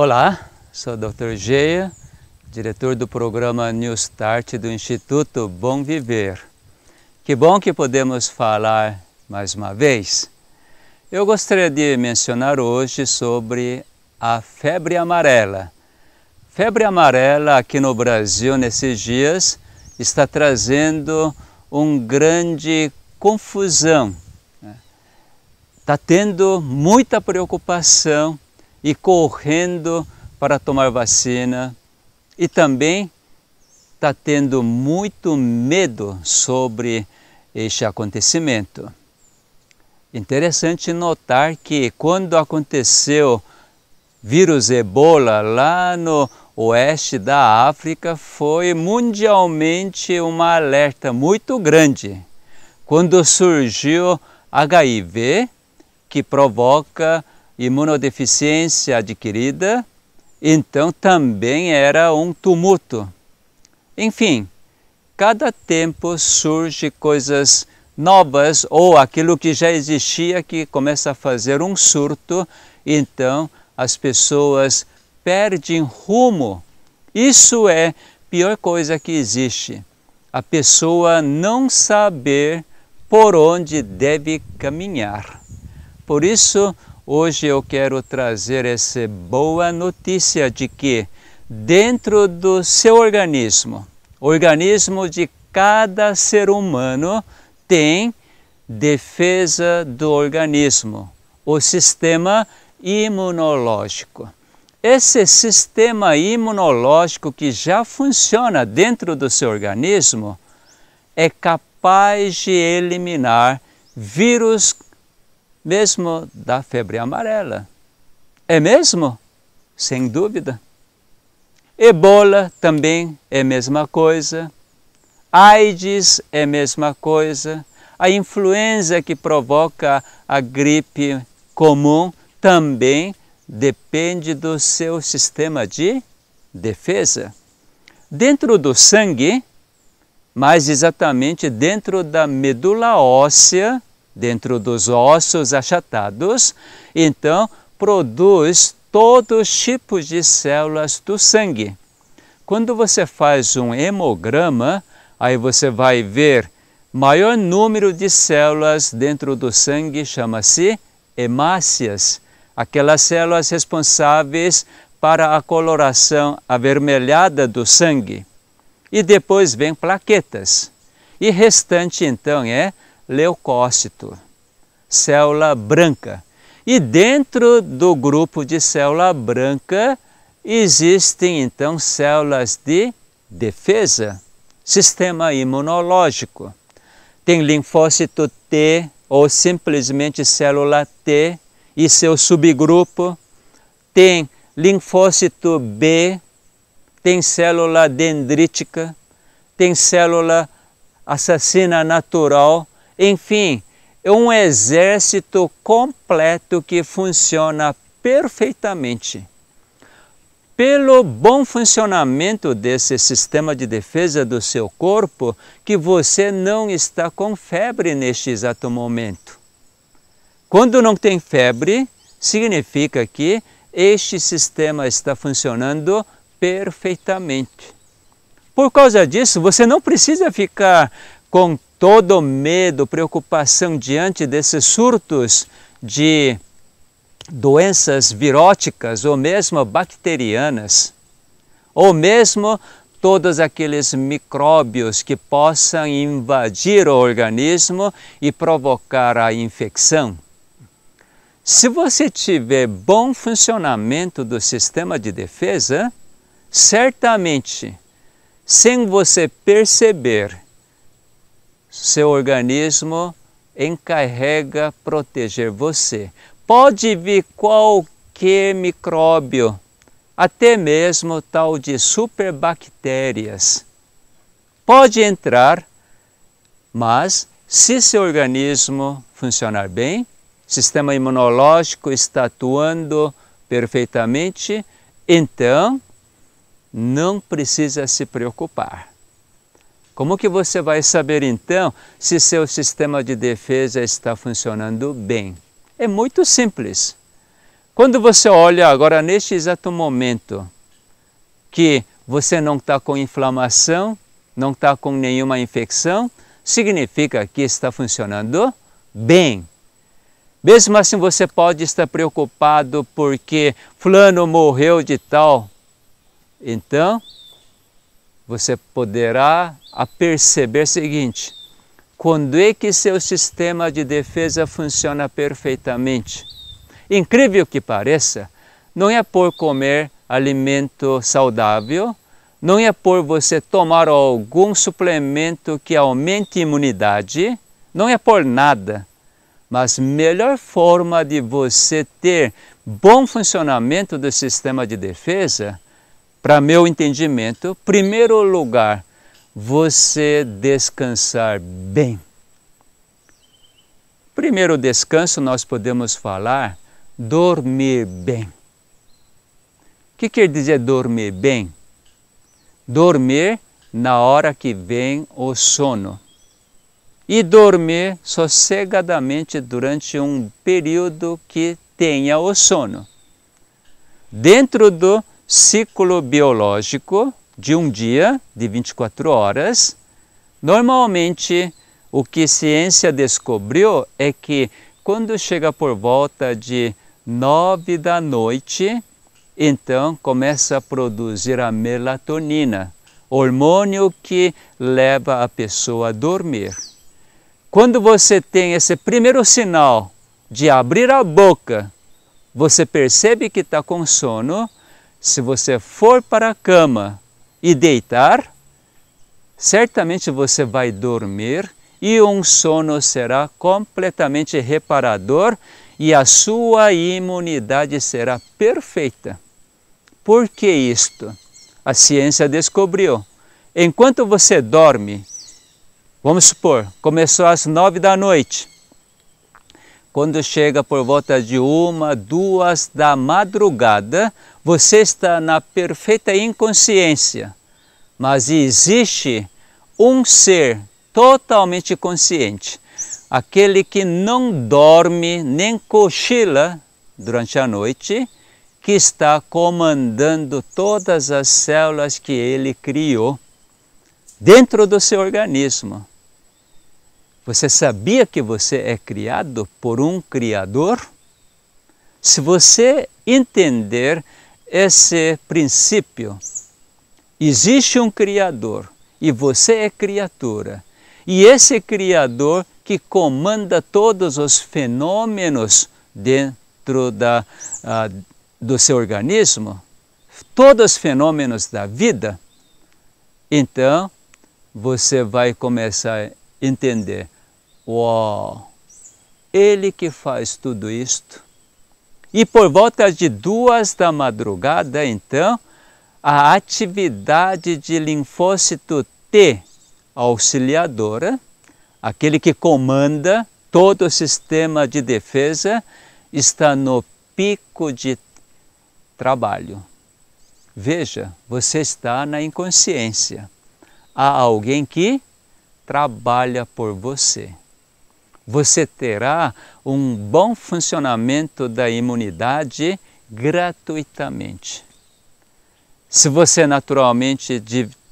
Olá, sou o Dr. Geia, diretor do programa New Start do Instituto Bom Viver. Que bom que podemos falar mais uma vez. Eu gostaria de mencionar hoje sobre a febre amarela. Febre amarela aqui no Brasil nesses dias está trazendo um grande confusão. Está né? tendo muita preocupação e correndo para tomar vacina e também está tendo muito medo sobre este acontecimento. Interessante notar que quando aconteceu vírus ebola lá no oeste da África, foi mundialmente uma alerta muito grande. Quando surgiu HIV, que provoca imunodeficiência adquirida, então também era um tumulto. Enfim, cada tempo surge coisas novas ou aquilo que já existia que começa a fazer um surto, então as pessoas perdem rumo. Isso é a pior coisa que existe. A pessoa não saber por onde deve caminhar. Por isso, Hoje eu quero trazer essa boa notícia de que dentro do seu organismo, organismo de cada ser humano tem defesa do organismo, o sistema imunológico. Esse sistema imunológico que já funciona dentro do seu organismo é capaz de eliminar vírus mesmo da febre amarela. É mesmo? Sem dúvida. Ebola também é a mesma coisa. AIDS é a mesma coisa. A influenza que provoca a gripe comum também depende do seu sistema de defesa. Dentro do sangue, mais exatamente dentro da medula óssea, dentro dos ossos achatados, então produz todos os tipos de células do sangue. Quando você faz um hemograma, aí você vai ver maior número de células dentro do sangue chama-se hemácias, aquelas células responsáveis para a coloração avermelhada do sangue. E depois vem plaquetas. E restante então é leucócito, célula branca. E dentro do grupo de célula branca existem então células de defesa, sistema imunológico. Tem linfócito T ou simplesmente célula T e seu subgrupo. Tem linfócito B, tem célula dendrítica, tem célula assassina natural enfim, é um exército completo que funciona perfeitamente. Pelo bom funcionamento desse sistema de defesa do seu corpo, que você não está com febre neste exato momento. Quando não tem febre, significa que este sistema está funcionando perfeitamente. Por causa disso, você não precisa ficar com todo medo, preocupação diante desses surtos de doenças viróticas ou mesmo bacterianas, ou mesmo todos aqueles micróbios que possam invadir o organismo e provocar a infecção. Se você tiver bom funcionamento do sistema de defesa, certamente, sem você perceber, seu organismo encarrega proteger você. Pode vir qualquer micróbio, até mesmo tal de superbactérias. Pode entrar, mas se seu organismo funcionar bem, sistema imunológico está atuando perfeitamente, então não precisa se preocupar. Como que você vai saber então se seu sistema de defesa está funcionando bem? É muito simples. Quando você olha agora neste exato momento que você não está com inflamação, não está com nenhuma infecção, significa que está funcionando bem. Mesmo assim, você pode estar preocupado porque Fulano morreu de tal. Então, você poderá a perceber o seguinte: quando é que seu sistema de defesa funciona perfeitamente? Incrível que pareça, não é por comer alimento saudável, não é por você tomar algum suplemento que aumente a imunidade, não é por nada. Mas melhor forma de você ter bom funcionamento do sistema de defesa, para meu entendimento, primeiro lugar, você descansar bem. Primeiro descanso nós podemos falar dormir bem. O que quer dizer dormir bem? Dormir na hora que vem o sono e dormir sossegadamente durante um período que tenha o sono. Dentro do ciclo biológico, de um dia, de 24 horas, normalmente o que a ciência descobriu é que quando chega por volta de 9 da noite, então começa a produzir a melatonina, hormônio que leva a pessoa a dormir. Quando você tem esse primeiro sinal de abrir a boca, você percebe que está com sono, se você for para a cama e deitar, certamente você vai dormir e um sono será completamente reparador e a sua imunidade será perfeita. Por que isto? A ciência descobriu. Enquanto você dorme, vamos supor, começou às nove da noite, quando chega por volta de uma, duas da madrugada, você está na perfeita inconsciência. Mas existe um ser totalmente consciente, aquele que não dorme nem cochila durante a noite, que está comandando todas as células que ele criou dentro do seu organismo. Você sabia que você é criado por um Criador? Se você entender esse princípio, existe um Criador e você é criatura, e esse Criador que comanda todos os fenômenos dentro da, ah, do seu organismo, todos os fenômenos da vida, então você vai começar a entender Uau! Ele que faz tudo isto. E por volta de duas da madrugada, então, a atividade de linfócito T auxiliadora, aquele que comanda todo o sistema de defesa, está no pico de trabalho. Veja, você está na inconsciência. Há alguém que trabalha por você você terá um bom funcionamento da imunidade gratuitamente. Se você naturalmente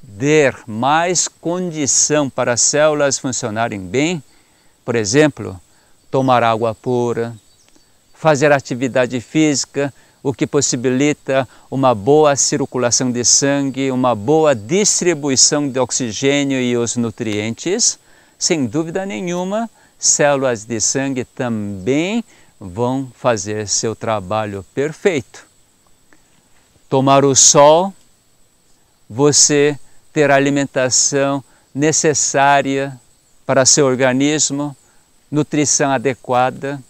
der mais condição para as células funcionarem bem, por exemplo, tomar água pura, fazer atividade física, o que possibilita uma boa circulação de sangue, uma boa distribuição de oxigênio e os nutrientes, sem dúvida nenhuma, células de sangue também vão fazer seu trabalho perfeito. Tomar o sol, você ter a alimentação necessária para seu organismo, nutrição adequada.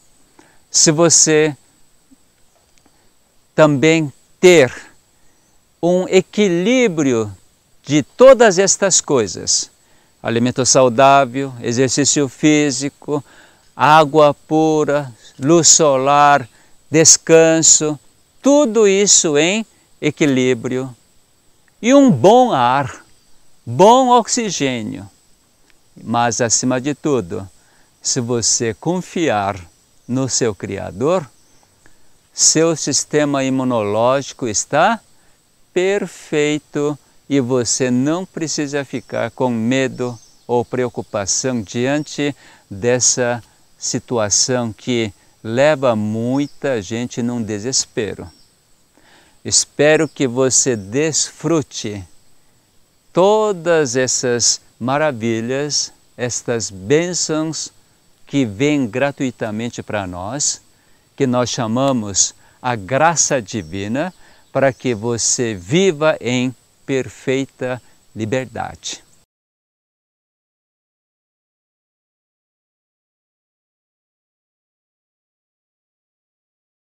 Se você também ter um equilíbrio de todas estas coisas, alimento saudável, exercício físico, água pura, luz solar, descanso, tudo isso em equilíbrio. E um bom ar, bom oxigênio. Mas acima de tudo, se você confiar no seu Criador, seu sistema imunológico está perfeito e você não precisa ficar com medo ou preocupação diante dessa situação que leva muita gente num desespero. Espero que você desfrute todas essas maravilhas, estas bênçãos que vêm gratuitamente para nós, que nós chamamos a graça divina, para que você viva em perfeita liberdade.